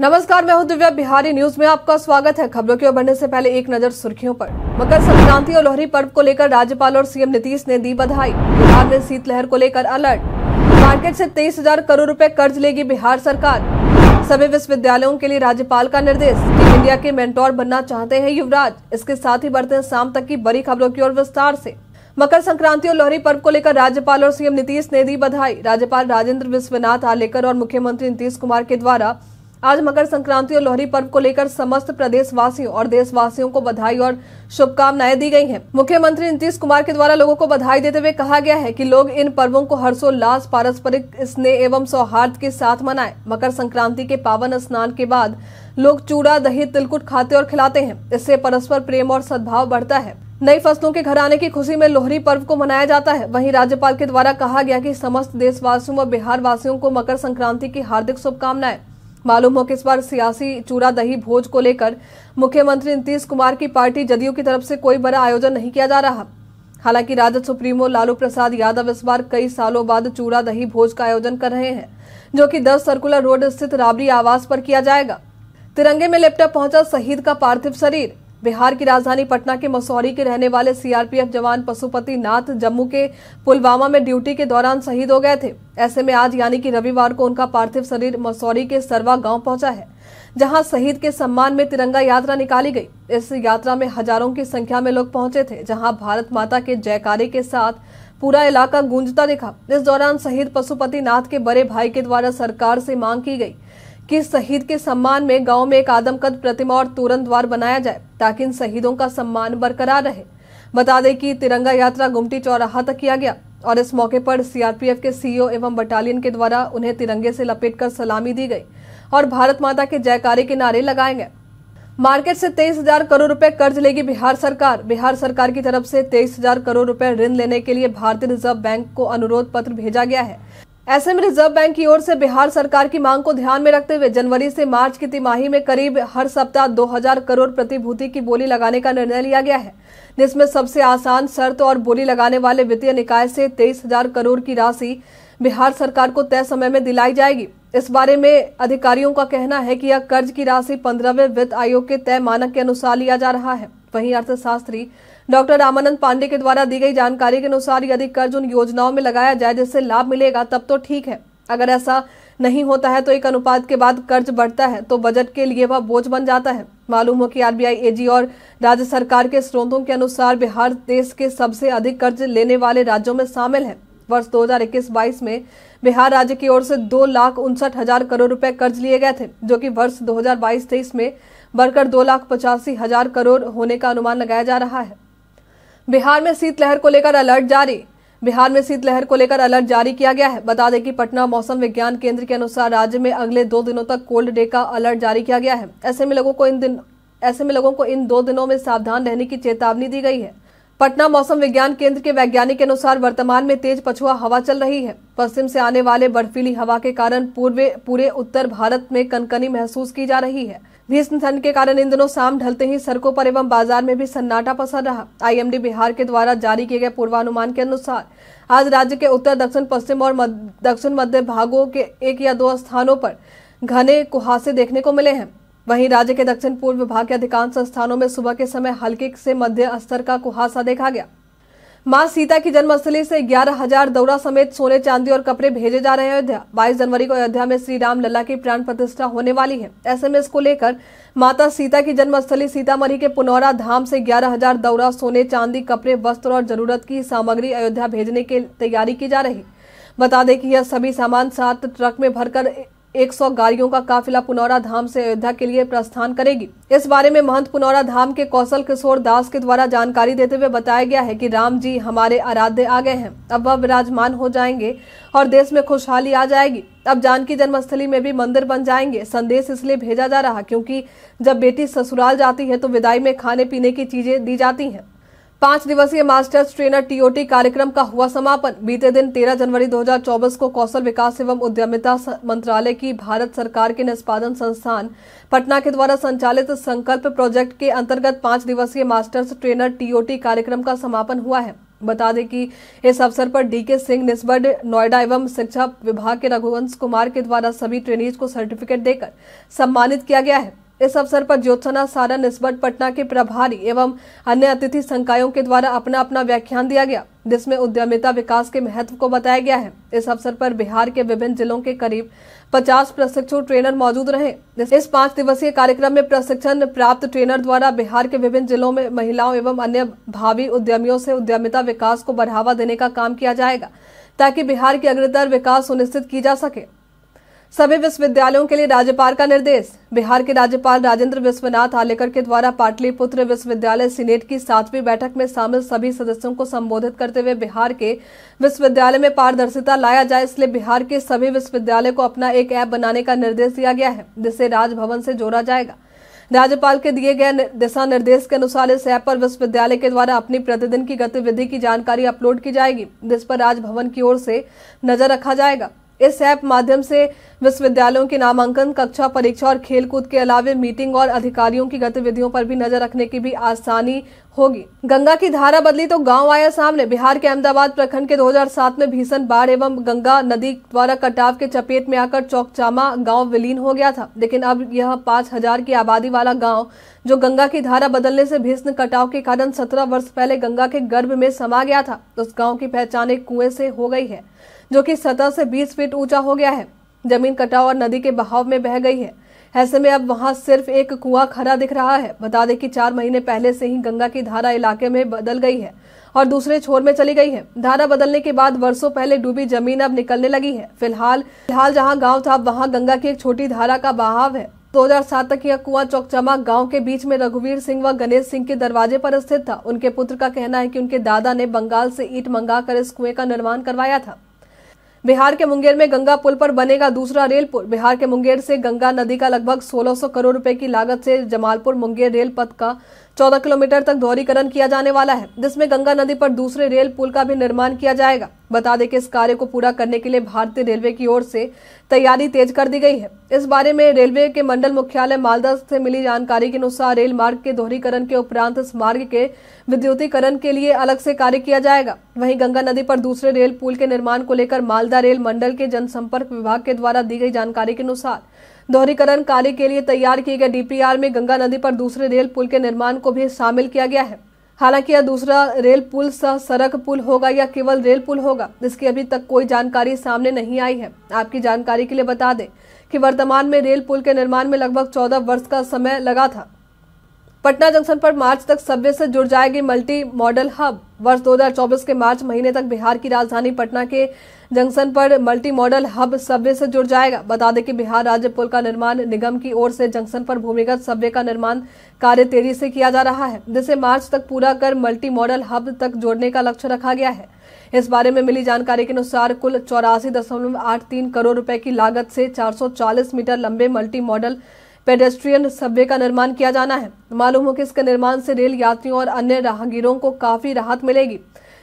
नमस्कार मैं हूं दिव्या बिहारी न्यूज में आपका स्वागत है खबरों की ओर बढ़ने से पहले एक नजर सुर्खियों पर मकर संक्रांति और लोहरी पर्व को लेकर राज्यपाल और सीएम नीतीश ने दी बधाई बिहार में शीतलहर को लेकर अलर्ट मार्केट से तेईस हजार करोड़ रुपए कर्ज लेगी बिहार सरकार सभी विश्वविद्यालयों के लिए राज्यपाल का निर्देश इंडिया के मेंटोर बनना चाहते है युवराज इसके साथ ही बढ़ते शाम तक की बड़ी खबरों की ओर विस्तार ऐसी मकर संक्रांति और लोहरी पर्व को लेकर राज्यपाल और सीएम नीतीश ने दी बधाई राज्यपाल राजेंद्र विश्वनाथ आलेकर और मुख्यमंत्री नीतीश कुमार के द्वारा आज मकर संक्रांति और लोहरी पर्व को लेकर समस्त प्रदेशवासियों और देशवासियों को बधाई और शुभकामनाएं दी गई हैं। मुख्यमंत्री नीतीश कुमार के द्वारा लोगों को बधाई देते हुए कहा गया है कि लोग इन पर्वों को हर्षोल्लास पारस्परिक स्नेह एवं सौहार्द के साथ मनाएं। मकर संक्रांति के पावन स्नान के बाद लोग चूड़ा दही तिलकुट खाते और खिलाते हैं इससे परस्पर प्रेम और सद्भाव बढ़ता है नई फसलों के घर आने की खुशी में लोहरी पर्व को मनाया जाता है वहीं राज्यपाल के द्वारा कहा गया कि समस्त देशवासियों व बिहार वासियों को मकर संक्रांति की हार्दिक शुभकामनाएं मालूम हो कि इस बार सियासी चूरा दही भोज को लेकर मुख्यमंत्री नीतीश कुमार की पार्टी जदयू की तरफ से कोई बड़ा आयोजन नहीं किया जा रहा हालांकि राजद सुप्रीमो लालू प्रसाद यादव इस बार कई सालों बाद चूड़ा दही भोज का आयोजन कर रहे हैं जो कि 10 सर्कुलर रोड स्थित राबरी आवास पर किया जाएगा तिरंगे में लेपटॉप पहुंचा शहीद का पार्थिव शरीर बिहार की राजधानी पटना के मसौरी के रहने वाले सीआरपीएफ जवान पशुपति नाथ जम्मू के पुलवामा में ड्यूटी के दौरान शहीद हो गए थे ऐसे में आज यानी कि रविवार को उनका पार्थिव शरीर मसौरी के सरवा गांव पहुंचा है जहां शहीद के सम्मान में तिरंगा यात्रा निकाली गई इस यात्रा में हजारों की संख्या में लोग पहुंचे थे जहां भारत माता के जयकारे के साथ पूरा इलाका गूंजता दिखा इस दौरान शहीद पशुपति नाथ के बड़े भाई के द्वारा सरकार से मांग की गई कि शहीद के सम्मान में गांव में एक आदमकद प्रतिमा और तुरंत द्वार बनाया जाए ताकि इन शहीदों का सम्मान बरकरार रहे बता दें कि तिरंगा यात्रा गुमटी चौराहा तक किया गया और इस मौके पर सीआरपीएफ के सीईओ एवं बटालियन के द्वारा उन्हें तिरंगे से लपेटकर सलामी दी गई और भारत माता के जयकारे के नारे लगाए गए मार्केट से तेईस हजार करोड़ रुपए कर्ज लेगी बिहार सरकार बिहार सरकार की तरफ से तेईस हजार करोड़ रुपए ऋण लेने के लिए भारतीय रिजर्व बैंक को अनुरोध पत्र भेजा गया है ऐसे में रिजर्व बैंक की ओर से बिहार सरकार की मांग को ध्यान में रखते हुए जनवरी से मार्च की तिमाही में करीब हर सप्ताह 2000 करोड़ प्रतिभूति की बोली लगाने का निर्णय लिया गया है जिसमें सबसे आसान शर्त और बोली लगाने वाले वित्तीय निकाय से 23000 करोड़ की राशि बिहार सरकार को तय समय में दिलाई जाएगी इस बारे में अधिकारियों का कहना है कि यह कर्ज की राशि पंद्रहवें वित्त आयोग के तय मानक के अनुसार लिया जा रहा है वहीं अर्थशास्त्री डॉक्टर रामानंद पांडे के द्वारा दी गई जानकारी के अनुसार यदि कर्ज उन योजनाओं में लगाया जाए जिससे लाभ मिलेगा तब तो ठीक है अगर ऐसा नहीं होता है तो एक अनुपात के बाद कर्ज बढ़ता है तो बजट के लिए वह बोझ बन जाता है मालूम हो कि आरबीआई एजी और राज्य सरकार के स्रोतों के अनुसार बिहार देश के सबसे अधिक कर्ज लेने वाले राज्यों में शामिल है वर्ष 2021-22 में बिहार राज्य की ओर से दो लाख उनसठ हजार करोड़ रुपए कर्ज लिए गए थे जो कि वर्ष 2022-23 में बढ़कर दो लाख पचासी हजार करोड़ होने का अनुमान लगाया जा रहा है बिहार में शीतलहर को लेकर अलर्ट जारी बिहार में शीतलहर को लेकर अलर्ट जारी किया गया है बता दें कि पटना मौसम विज्ञान केंद्र के अनुसार राज्य में अगले दो दिनों तक कोल्ड डे का अलर्ट जारी किया गया है ऐसे में लोगों को इन दिन ऐसे में लोगों को इन दो दिनों में सावधान रहने की चेतावनी दी गई है पटना मौसम विज्ञान केंद्र के वैज्ञानिक के अनुसार वर्तमान में तेज पछुआ हवा चल रही है पश्चिम से आने वाले बर्फीली हवा के कारण पूर्वे पूरे उत्तर भारत में कनकनी महसूस की जा रही है भीषण ठंड के कारण इन दिनों शाम ढलते ही सड़कों पर एवं बाजार में भी सन्नाटा पसर रहा आईएमडी बिहार के द्वारा जारी किए गए पूर्वानुमान के अनुसार आज राज्य के उत्तर दक्षिण पश्चिम और दक्षिण मध्य भागों के एक या दो स्थानों पर घने कुहासे देखने को मिले हैं वहीं राज्य के दक्षिण पूर्व विभाग के अधिकांश स्थानों में सुबह के समय हल्के से मध्य स्तर का कुहासा देखा गया मां सीता की जन्मस्थली से ग्यारह हजार दौरा समेत सोने चांदी और कपड़े भेजे जा रहे हैं अयोध्या बाईस जनवरी को अयोध्या में श्री राम लला की प्राण प्रतिष्ठा होने वाली है ऐसे में इसको लेकर माता सीता की जन्मस्थली सीतामढ़ी के पुनौरा धाम से ग्यारह हजार दौरा सोने चांदी कपड़े वस्त्र और जरूरत की सामग्री अयोध्या भेजने की तैयारी की जा रही बता दें कि यह सभी सामान सात ट्रक में भरकर 100 गाड़ियों का काफिला पुनौरा धाम से अयोध्या के लिए प्रस्थान करेगी इस बारे में महंत पुनौरा धाम के कौशल किशोर दास के द्वारा जानकारी देते हुए बताया गया है कि राम जी हमारे आराध्य आ गए हैं अब वह विराजमान हो जाएंगे और देश में खुशहाली आ जाएगी अब जानकी जन्मस्थली में भी मंदिर बन जाएंगे संदेश इसलिए भेजा जा रहा क्योंकि जब बेटी ससुराल जाती है तो विदाई में खाने पीने की चीजें दी जाती हैं पांच दिवसीय मास्टर्स ट्रेनर टीओटी कार्यक्रम का हुआ समापन बीते दिन 13 जनवरी 2024 को कौशल विकास एवं उद्यमिता मंत्रालय की भारत सरकार के निष्पादन संस्थान पटना के द्वारा संचालित संकल्प प्रोजेक्ट के अंतर्गत पांच दिवसीय मास्टर्स ट्रेनर टीओटी कार्यक्रम का समापन हुआ है बता दें कि इस अवसर पर डीके सिंह निस्बड नोएडा एवं शिक्षा विभाग के रघुवंश कुमार के द्वारा सभी ट्रेनीज को सर्टिफिकेट देकर सम्मानित किया गया है इस अवसर पर ज्योत्सना सारा निस्बत पटना के प्रभारी एवं अन्य अतिथि संकायों के द्वारा अपना अपना व्याख्यान दिया गया जिसमें उद्यमिता विकास के महत्व को बताया गया है इस अवसर पर बिहार के विभिन्न जिलों के करीब 50 प्रशिक्षु ट्रेनर मौजूद रहे इस पांच दिवसीय कार्यक्रम में प्रशिक्षण प्राप्त ट्रेनर द्वारा बिहार के विभिन्न जिलों में महिलाओं एवं अन्य भावी उद्यमियों से उद्यमिता विकास को बढ़ावा देने का काम किया जाएगा ताकि बिहार की अग्रतर विकास सुनिश्चित की जा सके सभी विश्वविद्यालयों के लिए राज्यपाल का निर्देश बिहार के राज्यपाल राजेंद्र विश्वनाथ आलेकर के द्वारा पाटलिपुत्र विश्वविद्यालय सीनेट की सातवीं बैठक में शामिल सभी सदस्यों को संबोधित करते हुए बिहार के विश्वविद्यालय में पारदर्शिता लाया जाए इसलिए बिहार के सभी विश्वविद्यालय को अपना एक ऐप बनाने का निर्देश दिया गया है जिसे राजभवन से जोड़ा जाएगा राज्यपाल के दिए गए दिशा निर्देश के अनुसार इस ऐप पर विश्वविद्यालय के द्वारा अपनी प्रतिदिन की गतिविधि की जानकारी अपलोड की जाएगी जिस पर राजभवन की ओर से नजर रखा जाएगा इस ऐप माध्यम से विश्वविद्यालयों के नामांकन कक्षा परीक्षा और खेलकूद के अलावे मीटिंग और अधिकारियों की गतिविधियों पर भी नजर रखने की भी आसानी होगी गंगा की धारा बदली तो गांव आया सामने बिहार के अहमदाबाद प्रखंड के 2007 में भीषण बाढ़ एवं गंगा नदी द्वारा कटाव के चपेट में आकर चौकचामा गांव विलीन हो गया था लेकिन अब यह पांच हजार की आबादी वाला गांव जो गंगा की धारा बदलने से भीषण कटाव के कारण सत्रह वर्ष पहले गंगा के गर्भ में समा गया था उस गाँव की पहचान एक कुएं से हो गई है जो कि सतह से 20 फीट ऊंचा हो गया है जमीन कटाव और नदी के बहाव में बह गई है ऐसे में अब वहां सिर्फ एक कुआं खड़ा दिख रहा है बता दें कि चार महीने पहले से ही गंगा की धारा इलाके में बदल गई है और दूसरे छोर में चली गई है धारा बदलने के बाद वर्षों पहले डूबी जमीन अब निकलने लगी है फिलहाल फिलहाल जहां गांव था वहां गंगा की एक छोटी धारा का बहाव है 2007 तक यह कुआं चौकचमा गांव के बीच में रघुवीर सिंह व गणेश सिंह के दरवाजे पर स्थित था उनके पुत्र का कहना है कि उनके दादा ने बंगाल से ईट मंगाकर इस कुएं का निर्माण करवाया था बिहार के मुंगेर में गंगा पुल पर बनेगा दूसरा रेल पुल बिहार के मुंगेर से गंगा नदी का लगभग 1600 करोड़ रुपए की लागत से जमालपुर मुंगेर रेल पथ का चौदह किलोमीटर तक दोहरीकरण किया जाने वाला है जिसमें गंगा नदी पर दूसरे रेल पुल का भी निर्माण किया जाएगा बता दें कि इस कार्य को पूरा करने के लिए भारतीय रेलवे की ओर से तैयारी तेज कर दी गई है इस बारे में रेलवे के मंडल मुख्यालय मालदा से मिली जानकारी के अनुसार रेल मार्ग के दोहरीकरण के उपरांत इस मार्ग के विद्युतीकरण के लिए अलग से कार्य किया जाएगा वहीं गंगा नदी पर दूसरे रेल पुल के निर्माण को लेकर मालदा रेल मंडल के जनसंपर्क विभाग के द्वारा दी गई जानकारी के अनुसार दोहरीकरण कार्य के लिए तैयार किए गए डीपीआर में गंगा नदी पर दूसरे रेल पुल के निर्माण को भी शामिल किया गया है हालांकि यह दूसरा रेल पुल सह सड़क पुल होगा या केवल रेल पुल होगा इसकी अभी तक कोई जानकारी सामने नहीं आई है आपकी जानकारी के लिए बता दें कि वर्तमान में रेल पुल के निर्माण में लगभग 14 वर्ष का समय लगा था पटना जंक्शन पर मार्च तक सबवे से जुड़ जाएगी मल्टी मॉडल हब वर्ष 2024 के मार्च महीने तक बिहार की राजधानी पटना के जंक्शन पर मल्टी मॉडल हब सबवे से जुड़ जाएगा बता दें कि बिहार राज्य पुल का निर्माण निगम की ओर से जंक्शन पर भूमिगत सबवे का निर्माण कार्य तेजी से किया जा रहा है जिसे मार्च तक पूरा कर मल्टी मॉडल हब तक जोड़ने का लक्ष्य रखा गया है इस बारे में मिली जानकारी के अनुसार कुल चौरासी करोड़ रुपए की लागत से चार मीटर लंबे मल्टी मॉडल पेडेस्ट्रियन सबवे का निर्माण किया जाना है मालूम हो कि इसके निर्माण से रेल यात्रियों और अन्य राहगीरों को काफी राहत मिलेगी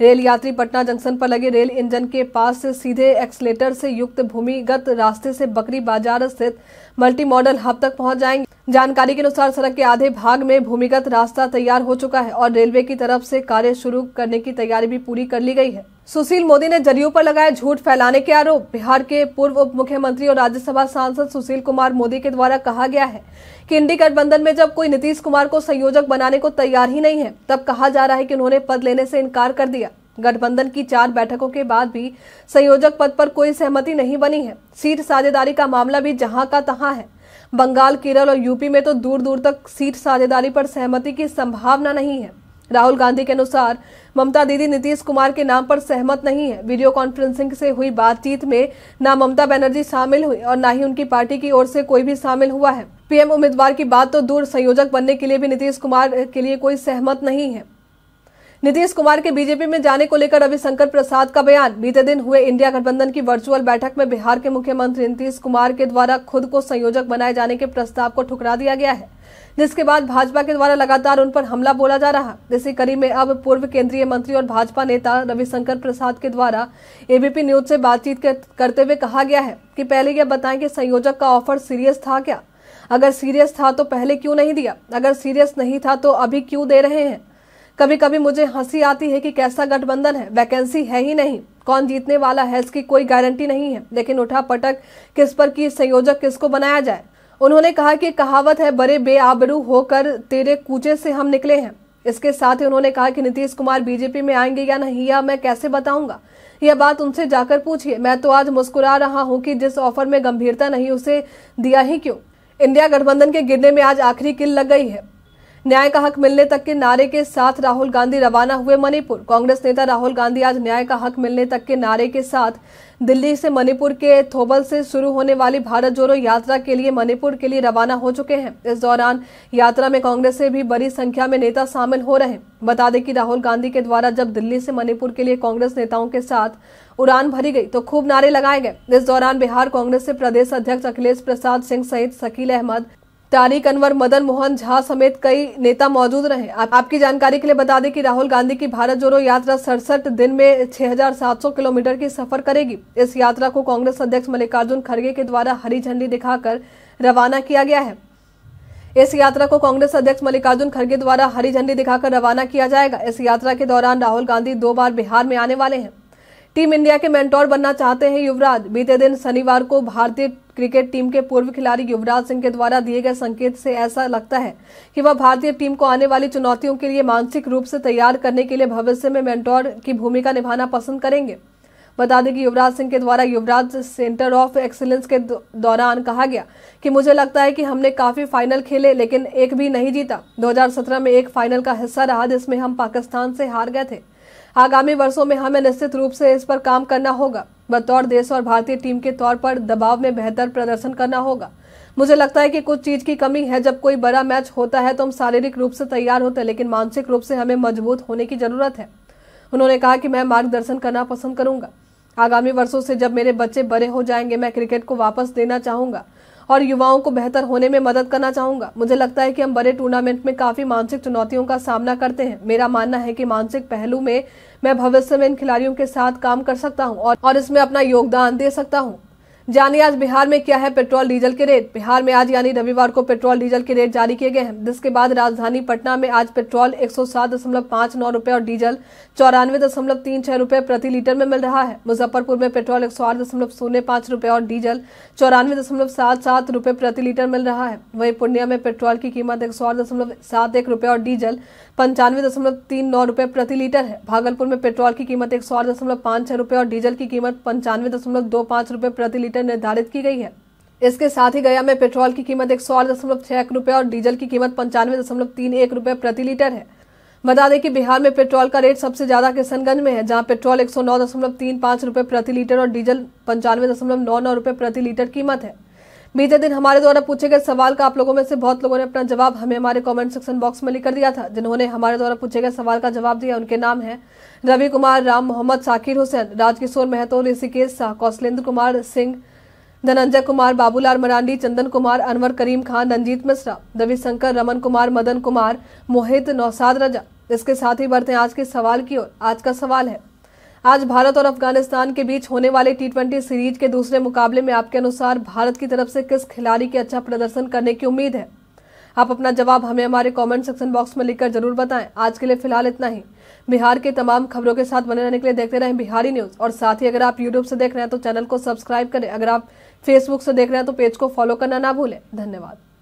रेल यात्री पटना जंक्शन पर लगे रेल इंजन के पास से सीधे एक्सलेटर से युक्त भूमिगत रास्ते से बकरी बाजार स्थित मल्टी मॉडल हब तक पहुंच जाएंगे जानकारी के अनुसार सड़क के आधे भाग में भूमिगत रास्ता तैयार हो चुका है और रेलवे की तरफ से कार्य शुरू करने की तैयारी भी पूरी कर ली गई है सुशील मोदी ने जदयू पर लगाए झूठ फैलाने के आरोप बिहार के पूर्व उप मुख्यमंत्री और राज्यसभा सांसद सुशील कुमार मोदी के द्वारा कहा गया है कि इंडी गठबंधन में जब कोई नीतीश कुमार को संयोजक बनाने को तैयार ही नहीं है तब कहा जा रहा है कि उन्होंने पद लेने से इनकार कर दिया गठबंधन की चार बैठकों के बाद भी संयोजक पद पर कोई सहमति नहीं बनी है सीट साझेदारी का मामला भी जहां का तहां है बंगाल केरल और यूपी में तो दूर दूर तक सीट साझेदारी पर सहमति की संभावना नहीं है राहुल गांधी के अनुसार ममता दीदी नीतीश कुमार के नाम पर सहमत नहीं है वीडियो कॉन्फ्रेंसिंग से हुई बातचीत में न ममता बनर्जी शामिल हुई और न ही उनकी पार्टी की ओर से कोई भी शामिल हुआ है पीएम उम्मीदवार की बात तो दूर संयोजक बनने के लिए भी नीतीश कुमार के लिए कोई सहमत नहीं है नीतीश कुमार के बीजेपी में जाने को लेकर रविशंकर प्रसाद का बयान बीते दिन हुए इंडिया गठबंधन की वर्चुअल बैठक में बिहार के मुख्यमंत्री नीतीश कुमार के द्वारा खुद को संयोजक बनाए जाने के प्रस्ताव को ठुकरा दिया गया है जिसके बाद भाजपा के द्वारा लगातार उन पर हमला बोला जा रहा इसी कड़ी में अब पूर्व केंद्रीय मंत्री और भाजपा नेता रविशंकर प्रसाद के द्वारा एबीपी न्यूज से बातचीत करते हुए कहा गया है कि पहले यह बताएं कि संयोजक का ऑफर सीरियस था क्या अगर सीरियस था तो पहले क्यों नहीं दिया अगर सीरियस नहीं था तो अभी क्यों दे रहे हैं कभी कभी मुझे हंसी आती है कि कैसा गठबंधन है वैकेंसी है ही नहीं कौन जीतने वाला है इसकी कोई गारंटी नहीं है लेकिन उठा पटक किस पर की संयोजक किसको बनाया जाए उन्होंने कहा कि कहावत है बड़े बेआबरू होकर तेरे कूचे से हम निकले हैं इसके साथ ही उन्होंने कहा कि नीतीश कुमार बीजेपी में आएंगे या नहीं या मैं कैसे बताऊंगा यह बात उनसे जाकर पूछिए मैं तो आज मुस्कुरा रहा हूं कि जिस ऑफर में गंभीरता नहीं उसे दिया ही क्यों इंडिया गठबंधन के गिरने में आज आखिरी किल लग गई है न्याय का हक मिलने तक के नारे के साथ राहुल गांधी रवाना हुए मणिपुर कांग्रेस नेता राहुल गांधी आज न्याय का हक मिलने तक के नारे के साथ दिल्ली से मणिपुर के थोबल से शुरू होने वाली भारत जोड़ो यात्रा के लिए मणिपुर के लिए रवाना हो चुके हैं इस दौरान यात्रा में कांग्रेस से भी बड़ी संख्या में नेता शामिल हो रहे हैं बता दें कि राहुल गांधी के द्वारा जब दिल्ली से मणिपुर के लिए कांग्रेस नेताओं के साथ उड़ान भरी गई तो खूब नारे लगाए गए इस दौरान बिहार कांग्रेस से प्रदेश अध्यक्ष अखिलेश प्रसाद सिंह सहित शकील अहमद तारिक अनवर मदन मोहन झा समेत कई नेता मौजूद रहे आप, आपकी जानकारी के लिए बता दें कि राहुल गांधी की भारत जोड़ो यात्रा सड़सठ दिन में 6,700 किलोमीटर की सफर करेगी इस यात्रा को कांग्रेस अध्यक्ष मल्लिकार्जुन खड़गे के द्वारा हरी झंडी दिखाकर रवाना किया गया है इस यात्रा को कांग्रेस अध्यक्ष मल्लिकार्जुन खड़गे द्वारा हरी झंडी दिखाकर रवाना किया जाएगा इस यात्रा के दौरान राहुल गांधी दो बार बिहार में आने वाले हैं टीम इंडिया के मेंटोर बनना चाहते हैं युवराज बीते दिन शनिवार को भारतीय क्रिकेट टीम के पूर्व खिलाड़ी युवराज सिंह के द्वारा दिए गए संकेत से ऐसा लगता है कि वह भारतीय टीम को आने वाली चुनौतियों के लिए मानसिक रूप से तैयार करने के लिए भविष्य में मेंटोर की भूमिका निभाना पसंद करेंगे बता दें कि युवराज सिंह के द्वारा युवराज सेंटर ऑफ एक्सीलेंस के दौरान कहा गया कि मुझे लगता है कि हमने काफ़ी फाइनल खेले लेकिन एक भी नहीं जीता 2017 में एक फाइनल का हिस्सा रहा जिसमें हम पाकिस्तान से हार गए थे आगामी वर्षों में हमें निश्चित रूप से इस पर काम करना होगा बतौर देश और भारतीय टीम के तौर पर दबाव में बेहतर प्रदर्शन करना होगा मुझे लगता है कि कुछ चीज की कमी है जब कोई बड़ा मैच होता है तो हम शारीरिक रूप से तैयार होते हैं लेकिन मानसिक रूप से हमें मजबूत होने की जरूरत है उन्होंने कहा कि मैं मार्गदर्शन करना पसंद करूंगा आगामी वर्षों से जब मेरे बच्चे बड़े हो जाएंगे मैं क्रिकेट को वापस देना चाहूंगा और युवाओं को बेहतर होने में मदद करना चाहूंगा मुझे लगता है कि हम बड़े टूर्नामेंट में काफी मानसिक चुनौतियों का सामना करते हैं मेरा मानना है कि मानसिक पहलू में मैं भविष्य में इन खिलाड़ियों के साथ काम कर सकता हूँ और, और इसमें अपना योगदान दे सकता हूँ जानिए आज बिहार में क्या है पेट्रोल डीजल के रेट बिहार में आज यानी रविवार को पेट्रोल डीजल के रेट जारी किए गए हैं जिसके बाद राजधानी पटना में आज पेट्रोल एक रूपए और डीजल चौरानवे दशमलव तीन छह रूपये प्रति लीटर में मिल रहा है मुजफ्फरपुर में पेट्रोल एक सौ रुपए और डीजल चौरानवे दशमलव सात सात रूपए प्रति लीटर मिल रहा है वहीं पूर्णिया में पेट्रोल की कीमत एक सौ आठ दशमलव सात एक रूपए और डीजल पंचानवे दशमलव तीन नौ रूपए प्रति लीटर है भागलपुर में पेट्रोल की कीमत एक सौ आठ दशमलव पांच छह रूपये और डीजल की कीमत पंचानवे दशमलव दो पांच रूपए प्रति लीटर लीटर निर्धारित की गई है इसके साथ ही गया में पेट्रोल की कीमत एक सौ दशमलव छह रुपये और डीजल की कीमत पंचानवे दशमलव तीन एक रुपये प्रति लीटर है बता दें कि बिहार में पेट्रोल का रेट सबसे ज्यादा किशनगंज में है जहां पेट्रोल एक सौ नौ दशमलव तीन पाँच रुपये प्रति लीटर और डीजल पंचानवे दशमलव नौ नौ रुपये प्रति लीटर कीमत है बीते दिन हमारे द्वारा पूछे गए सवाल का आप लोगों में से बहुत लोगों ने अपना जवाब हमें हमारे कमेंट सेक्शन बॉक्स में लिखकर दिया था जिन्होंने हमारे द्वारा पूछे गए सवाल का जवाब दिया उनके नाम है रवि कुमार राम मोहम्मद साकिर हुसैन राजकिशोर महतो ऋषिकेश शाह कौशलेंद्र कुमार सिंह धनंजय कुमार बाबूलाल मरांडी चंदन कुमार अनवर करीम खान रंजीत मिश्रा रविशंकर रमन कुमार मदन कुमार मोहित नौसाद रजा इसके साथ ही बढ़ते हैं आज के सवाल की ओर आज का सवाल है आज भारत और अफगानिस्तान के बीच होने वाले टी सीरीज के दूसरे मुकाबले में आपके अनुसार भारत की तरफ से किस खिलाड़ी के अच्छा प्रदर्शन करने की उम्मीद है आप अपना जवाब हमें हमारे कमेंट सेक्शन बॉक्स में लिखकर जरूर बताएं आज के लिए फिलहाल इतना ही बिहार के तमाम खबरों के साथ बने रहने के लिए देखते रहें बिहारी न्यूज और साथ ही अगर आप यूट्यूब से देख रहे हैं तो चैनल को सब्सक्राइब करें अगर आप फेसबुक से देख रहे हैं तो पेज को फॉलो करना ना भूलें धन्यवाद